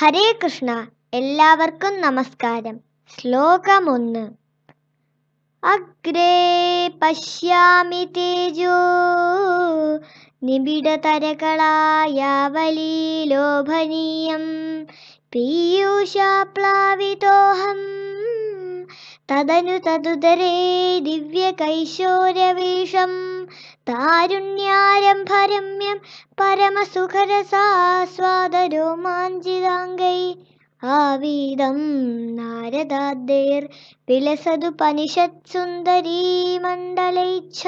ഹരേ കൃഷ്ണ എല്ലാവർക്കും നമസ്കാരം ശ്ലോകമൊന്ന് അഗ്രേ പശ്യാമി തേജോ ലോഭനീയം പീയൂഷാപ്ലാവിതോഹം തദനു തതുതരേ ദിവ്യകൈശോരവീഷം താരുണ്യാരംഭരമ്യം പരമസുഖരസാസ്വാദരോമാഞ്ചിതാംഗൈ ആവീതം നാരദാദ്ദേർ വിലസതു പനിഷത്സുന്ദരീമണ്ഡലൈച്ഛ